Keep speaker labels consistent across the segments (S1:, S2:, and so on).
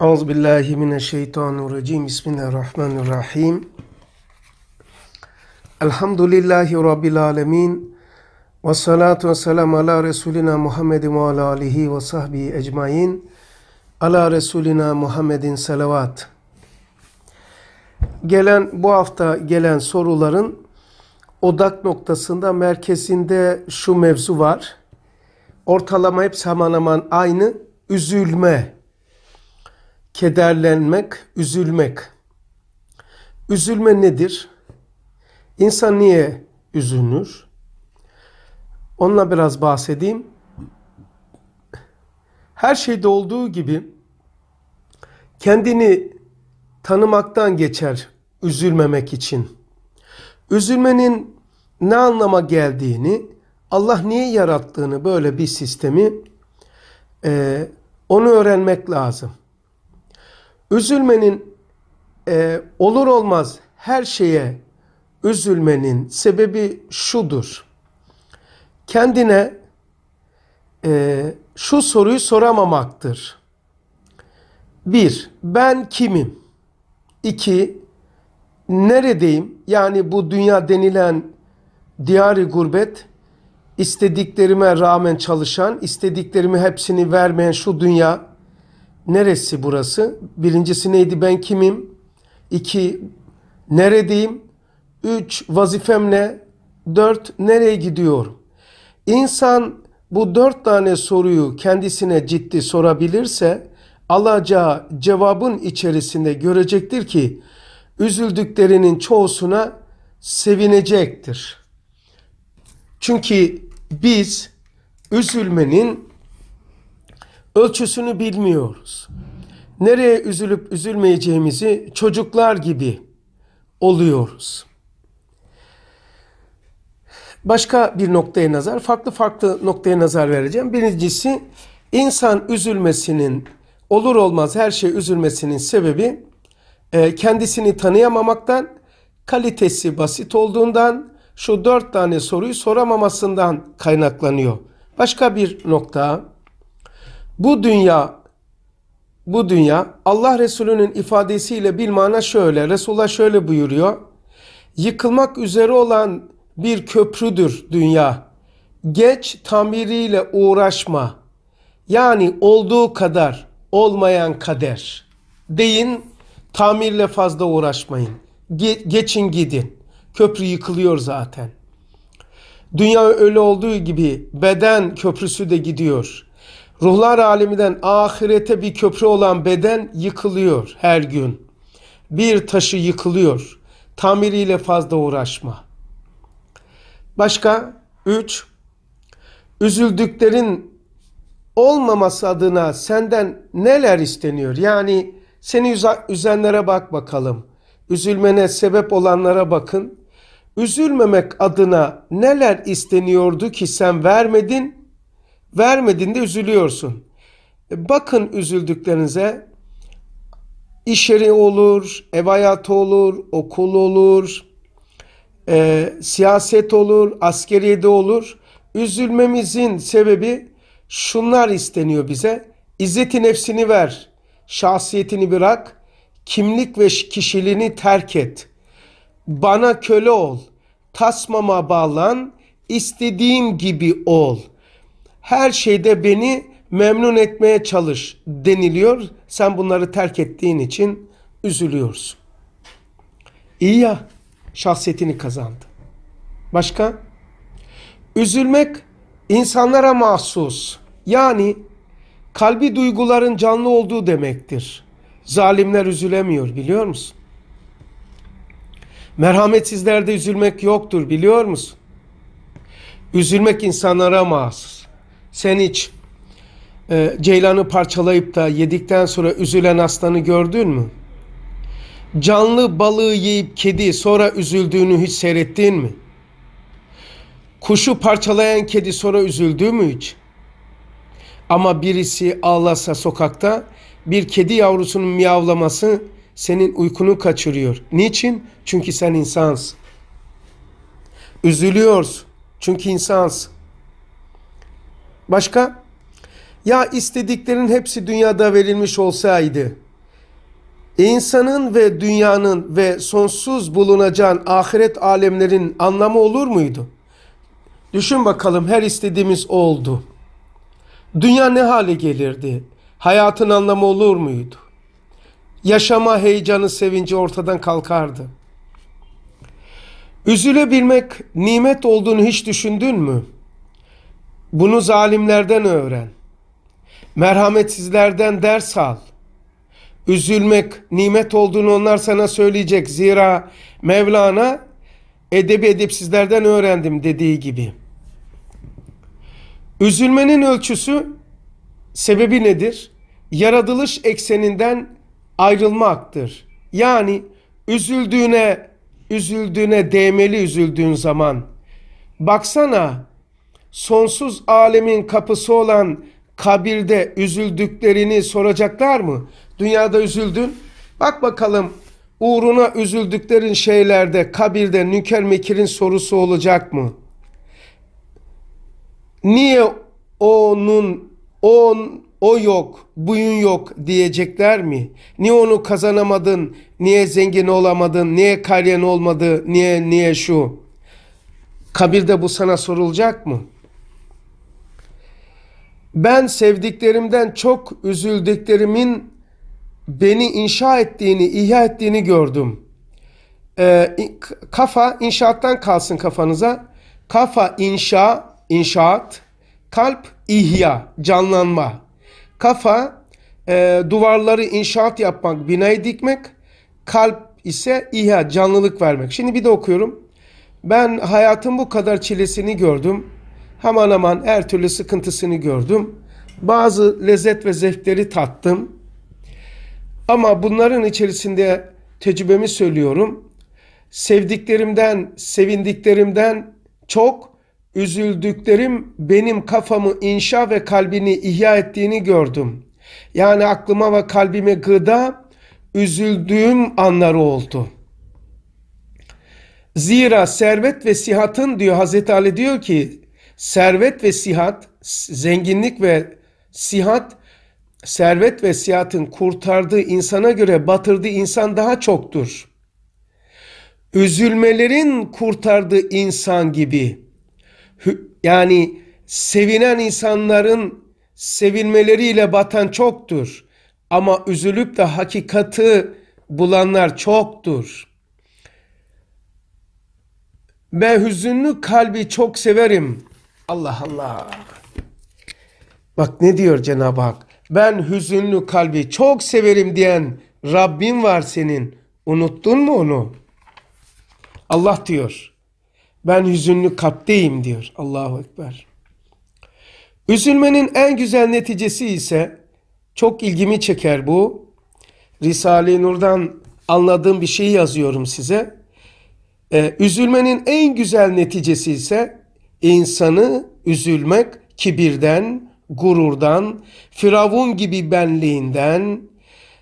S1: Auzu billahi mineşşeytanirracim. Bismillahirrahmanirrahim. Elhamdülillahi rabbil alamin. Ve salatu ve selam ala resulina Muhammedin ve ala alihi ve sahbihi ecmaîn. Ala resulina Muhammedin salavat. Gelen bu hafta gelen soruların odak noktasında merkezinde şu mevzu var. Ortalama hepsi hemen hemen aynı üzülme kederlenmek, üzülmek. Üzülme nedir? İnsan niye üzülür? Onunla biraz bahsedeyim. Her şeyde olduğu gibi kendini tanımaktan geçer üzülmemek için. Üzülmenin ne anlama geldiğini, Allah niye yarattığını böyle bir sistemi onu öğrenmek lazım. Üzülmenin e, olur olmaz her şeye üzülmenin sebebi şudur. Kendine e, şu soruyu soramamaktır. Bir, ben kimim? İki, neredeyim? Yani bu dünya denilen diyari gurbet, istediklerime rağmen çalışan, istediklerimi hepsini vermeyen şu dünya Neresi burası? Birincisi neydi ben kimim? İki neredeyim? Üç vazifem ne? Dört nereye gidiyorum? İnsan bu dört tane soruyu kendisine ciddi sorabilirse alacağı cevabın içerisinde görecektir ki üzüldüklerinin çoğusuna sevinecektir. Çünkü biz üzülmenin ölçüsünü bilmiyoruz. Nereye üzülüp üzülmeyeceğimizi çocuklar gibi oluyoruz. Başka bir noktaya nazar, farklı farklı noktaya nazar vereceğim. Birincisi insan üzülmesinin olur olmaz her şey üzülmesinin sebebi e, kendisini tanıyamamaktan, kalitesi basit olduğundan, şu dört tane soruyu soramamasından kaynaklanıyor. Başka bir nokta bu dünya bu dünya Allah Resulü'nün ifadesiyle bir mana şöyle. Resulullah şöyle buyuruyor. Yıkılmak üzere olan bir köprüdür dünya. Geç tamiriyle uğraşma. Yani olduğu kadar olmayan kader. Deyin tamirle fazla uğraşmayın. Ge geçin gidin. Köprü yıkılıyor zaten. Dünya öyle olduğu gibi beden köprüsü de gidiyor. Ruhlar aleminden ahirete bir köprü olan beden yıkılıyor her gün. Bir taşı yıkılıyor. Tamiriyle fazla uğraşma. Başka üç Üzüldüklerin olmaması adına senden neler isteniyor? Yani seni üzenlere bak bakalım. Üzülmene sebep olanlara bakın. Üzülmemek adına neler isteniyordu ki sen vermedin? Vermediğinde üzülüyorsun. E, bakın üzüldüklerinize. İş yeri olur, ev hayatı olur, okul olur, e, siyaset olur, askeriyede olur. Üzülmemizin sebebi şunlar isteniyor bize. İzzeti nefsini ver, şahsiyetini bırak, kimlik ve kişiliğini terk et. Bana köle ol, tasmama bağlan, istediğim gibi ol.'' her şeyde beni memnun etmeye çalış deniliyor. Sen bunları terk ettiğin için üzülüyorsun. İyi ya şahsiyetini kazandı. Başka? Üzülmek insanlara mahsus. Yani kalbi duyguların canlı olduğu demektir. Zalimler üzülemiyor biliyor musun? Merhametsizlerde üzülmek yoktur biliyor musun? Üzülmek insanlara mahsus sen hiç E, ceylanı parçalayıp da yedikten sonra üzülen aslanı gördün mü? Canlı balığı yiyip kedi sonra üzüldüğünü hiç seyrettin mi? Kuşu parçalayan kedi sonra üzüldü mü hiç? Ama birisi ağlasa sokakta bir kedi yavrusunun miyavlaması senin uykunu kaçırıyor. Niçin? Çünkü sen insansın. Üzülüyorsun. Çünkü insansın. Başka? Ya istediklerin hepsi dünyada verilmiş olsaydı. İnsanın ve dünyanın ve sonsuz bulunacağın ahiret alemlerin anlamı olur muydu? Düşün bakalım her istediğimiz oldu. Dünya ne hale gelirdi? Hayatın anlamı olur muydu? Yaşama heyecanı, sevinci ortadan kalkardı. Üzülebilmek nimet olduğunu hiç düşündün mü? Bunu zalimlerden öğren. Merhametsizlerden ders al. Üzülmek nimet olduğunu onlar sana söyleyecek. Zira Mevlana edebi edepsizlerden öğrendim dediği gibi. Üzülmenin ölçüsü sebebi nedir? Yaratılış ekseninden ayrılmaktır. Yani üzüldüğüne üzüldüğüne değmeli üzüldüğün zaman. Baksana sonsuz alemin kapısı olan kabirde üzüldüklerini soracaklar mı? Dünyada üzüldün. Bak bakalım uğruna üzüldüklerin şeylerde kabirde nüker mekirin sorusu olacak mı? Niye onun on o yok, buyun yok diyecekler mi? Niye onu kazanamadın? Niye zengin olamadın? Niye kariyen olmadı? Niye niye şu? Kabirde bu sana sorulacak mı? ben sevdiklerimden çok üzüldüklerimin beni inşa ettiğini, ihya ettiğini gördüm. E, kafa inşaattan kalsın kafanıza. Kafa inşa, inşaat. Kalp ihya, canlanma. Kafa e, duvarları inşaat yapmak, binayı dikmek. Kalp ise ihya, canlılık vermek. Şimdi bir de okuyorum. Ben hayatın bu kadar çilesini gördüm. Hemen hemen her türlü sıkıntısını gördüm. Bazı lezzet ve zevkleri tattım. Ama bunların içerisinde tecrübemi söylüyorum. Sevdiklerimden, sevindiklerimden çok üzüldüklerim benim kafamı inşa ve kalbini ihya ettiğini gördüm. Yani aklıma ve kalbime gıda üzüldüğüm anları oldu. Zira servet ve sihatın diyor Hazreti Ali diyor ki Servet ve sihat, zenginlik ve sihat, servet ve sihatın kurtardığı insana göre batırdığı insan daha çoktur. Üzülmelerin kurtardığı insan gibi. Yani sevinen insanların sevilmeleriyle batan çoktur. Ama üzülüp de hakikati bulanlar çoktur. Ben hüzünlü kalbi çok severim. Allah Allah. Bak ne diyor Cenab-ı Hak? Ben hüzünlü kalbi çok severim diyen Rabbim var senin. Unuttun mu onu? Allah diyor. Ben hüzünlü kalpteyim diyor. Allahu Ekber. Üzülmenin en güzel neticesi ise çok ilgimi çeker bu. Risale-i Nur'dan anladığım bir şeyi yazıyorum size. Ee, üzülmenin en güzel neticesi ise insanı üzülmek kibirden, gururdan, firavun gibi benliğinden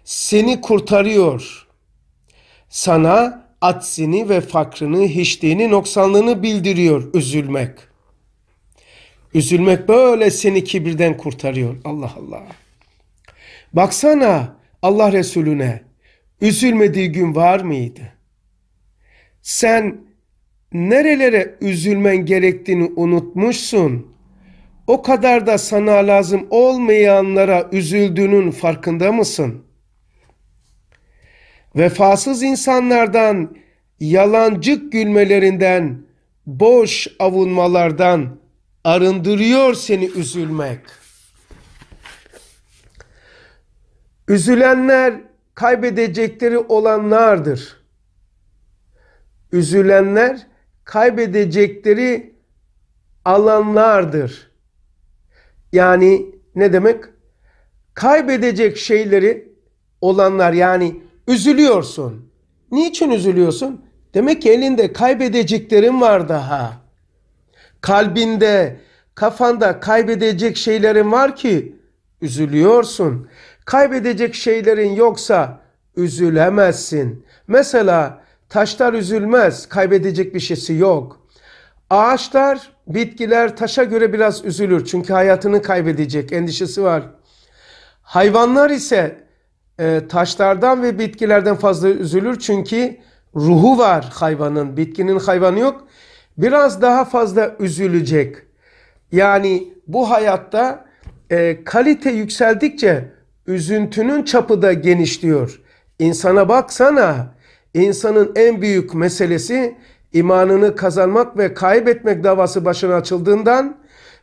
S1: seni kurtarıyor. Sana atsini ve fakrını, hiçliğini, noksanlığını bildiriyor üzülmek. Üzülmek böyle seni kibirden kurtarıyor. Allah Allah. Baksana Allah Resulüne üzülmediği gün var mıydı? Sen nerelere üzülmen gerektiğini unutmuşsun. O kadar da sana lazım olmayanlara üzüldüğünün farkında mısın? Vefasız insanlardan, yalancık gülmelerinden, boş avunmalardan arındırıyor seni üzülmek. Üzülenler kaybedecekleri olanlardır. Üzülenler kaybedecekleri alanlardır. Yani ne demek? Kaybedecek şeyleri olanlar yani üzülüyorsun. Niçin üzülüyorsun? Demek ki elinde kaybedeceklerin var daha. Kalbinde, kafanda kaybedecek şeylerin var ki üzülüyorsun. Kaybedecek şeylerin yoksa üzülemezsin. Mesela Taşlar üzülmez, kaybedecek bir şeysi yok. Ağaçlar, bitkiler taşa göre biraz üzülür çünkü hayatını kaybedecek endişesi var. Hayvanlar ise e, taşlardan ve bitkilerden fazla üzülür çünkü ruhu var hayvanın, bitkinin hayvanı yok. Biraz daha fazla üzülecek. Yani bu hayatta e, kalite yükseldikçe üzüntünün çapı da genişliyor. İnsana baksana İnsanın en büyük meselesi imanını kazanmak ve kaybetmek davası başına açıldığından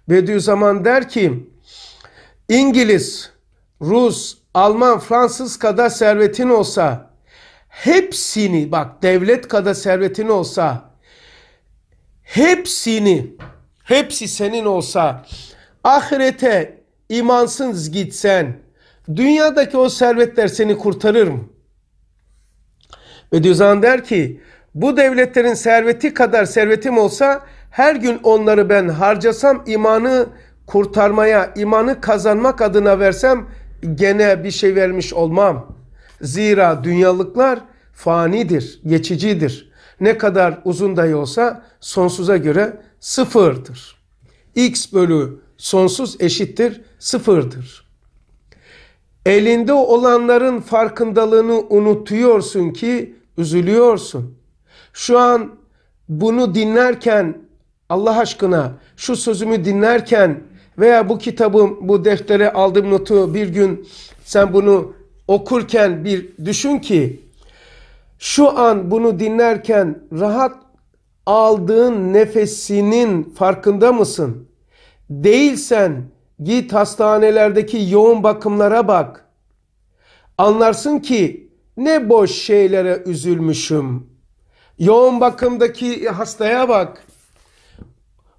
S1: Bediüzzaman der ki İngiliz, Rus, Alman, Fransız kadar servetin olsa hepsini bak devlet kadar servetin olsa hepsini hepsi senin olsa ahirete imansız gitsen dünyadaki o servetler seni kurtarır mı? Bediüzzaman der ki bu devletlerin serveti kadar servetim olsa her gün onları ben harcasam imanı kurtarmaya, imanı kazanmak adına versem gene bir şey vermiş olmam. Zira dünyalıklar fanidir, geçicidir. Ne kadar uzun dahi olsa sonsuza göre sıfırdır. X bölü sonsuz eşittir sıfırdır. Elinde olanların farkındalığını unutuyorsun ki üzülüyorsun. Şu an bunu dinlerken Allah aşkına şu sözümü dinlerken veya bu kitabım, bu deftere aldığım notu bir gün sen bunu okurken bir düşün ki şu an bunu dinlerken rahat aldığın nefesinin farkında mısın? Değilsen git hastanelerdeki yoğun bakımlara bak. Anlarsın ki ne boş şeylere üzülmüşüm. Yoğun bakımdaki hastaya bak.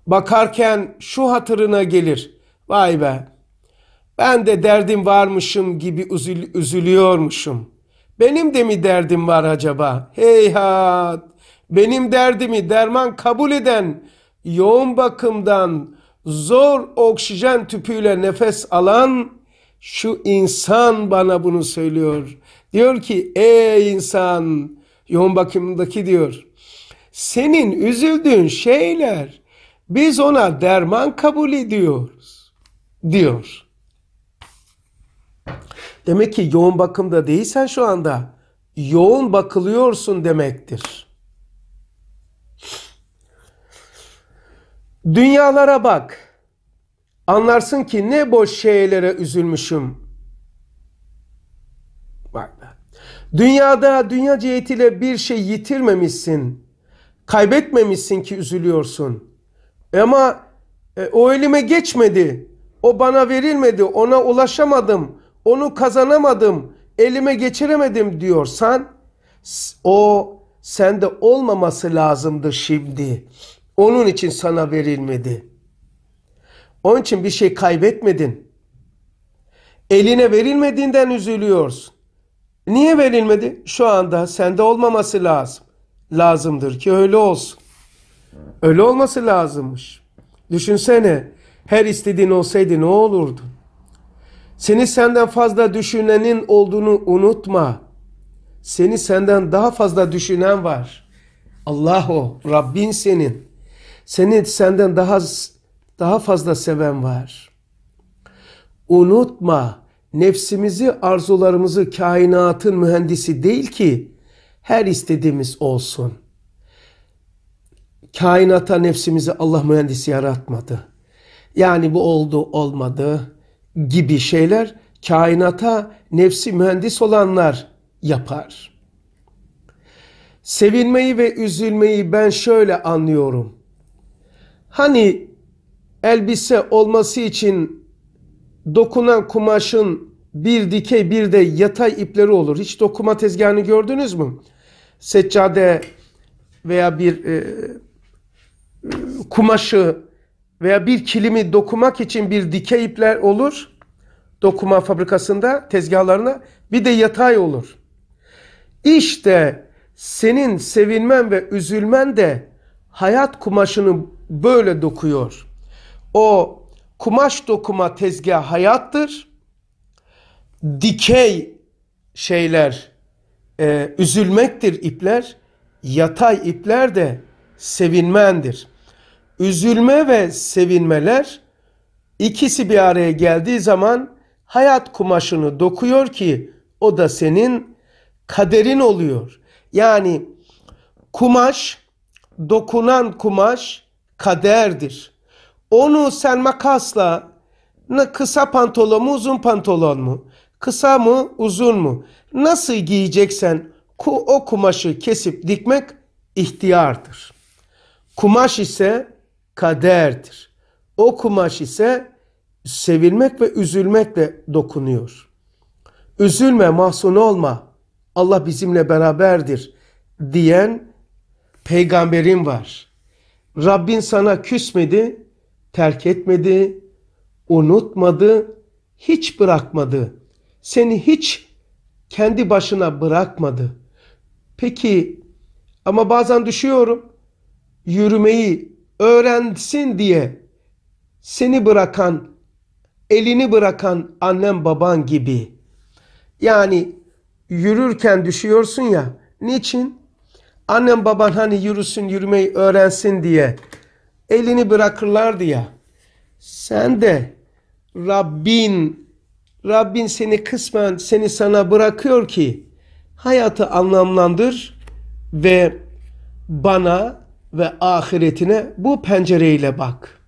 S1: Bakarken şu hatırına gelir. Vay be. Ben de derdim varmışım gibi üzül üzülüyormuşum. Benim de mi derdim var acaba? Heyhat. Benim derdimi derman kabul eden yoğun bakımdan zor oksijen tüpüyle nefes alan şu insan bana bunu söylüyor. Diyor ki ey insan yoğun bakımdaki diyor. Senin üzüldüğün şeyler biz ona derman kabul ediyoruz diyor. Demek ki yoğun bakımda değilsen şu anda yoğun bakılıyorsun demektir. Dünyalara bak. Anlarsın ki ne boş şeylere üzülmüşüm. Dünyada dünya cihetiyle bir şey yitirmemişsin. Kaybetmemişsin ki üzülüyorsun. Ama e, o elime geçmedi. O bana verilmedi. Ona ulaşamadım. Onu kazanamadım. Elime geçiremedim diyorsan o sende olmaması lazımdı şimdi. Onun için sana verilmedi. Onun için bir şey kaybetmedin. Eline verilmediğinden üzülüyorsun. Niye verilmedi? Şu anda sende olmaması lazım. Lazımdır ki öyle olsun. Öyle olması lazımmış. Düşünsene her istediğin olsaydı ne olurdu? Seni senden fazla düşünenin olduğunu unutma. Seni senden daha fazla düşünen var. Allah o, Rabbin senin. Seni senden daha daha fazla seven var. Unutma nefsimizi, arzularımızı kainatın mühendisi değil ki her istediğimiz olsun. Kainata nefsimizi Allah mühendisi yaratmadı. Yani bu oldu olmadı gibi şeyler kainata nefsi mühendis olanlar yapar. Sevinmeyi ve üzülmeyi ben şöyle anlıyorum. Hani elbise olması için dokunan kumaşın bir dikey bir de yatay ipleri olur. Hiç dokuma tezgahını gördünüz mü? Seccade veya bir e, kumaşı veya bir kilimi dokumak için bir dikey ipler olur. Dokuma fabrikasında tezgahlarına bir de yatay olur. İşte senin sevinmen ve üzülmen de hayat kumaşını böyle dokuyor. O kumaş dokuma tezgah hayattır. Dikey şeyler e, üzülmektir ipler, yatay ipler de sevinmendir. Üzülme ve sevinmeler ikisi bir araya geldiği zaman hayat kumaşını dokuyor ki o da senin kaderin oluyor. Yani kumaş, dokunan kumaş kaderdir. Onu sen makasla kısa pantolon mu uzun pantolon mu? Kısa mı uzun mu? Nasıl giyeceksen ku, o kumaşı kesip dikmek ihtiyardır. Kumaş ise kaderdir. O kumaş ise sevilmek ve üzülmekle dokunuyor. Üzülme, mahzun olma. Allah bizimle beraberdir diyen Peygamberim var. Rabbin sana küsmedi, terk etmedi, unutmadı, hiç bırakmadı. Seni hiç kendi başına bırakmadı. Peki ama bazen düşüyorum. Yürümeyi öğrensin diye seni bırakan, elini bırakan annem baban gibi. Yani yürürken düşüyorsun ya. Niçin? Annem baban hani yürüsün, yürümeyi öğrensin diye elini bırakırlar diye. Sen de Rabbin, Rabbin seni kısmen seni sana bırakıyor ki hayatı anlamlandır ve bana ve ahiretine bu pencereyle bak.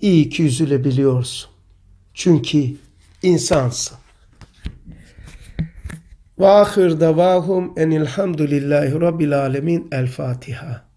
S1: İyi ki üzülebiliyorsun. Çünkü insansın. Ve ahir davahum enilhamdülillahi rabbil alemin. El Fatiha.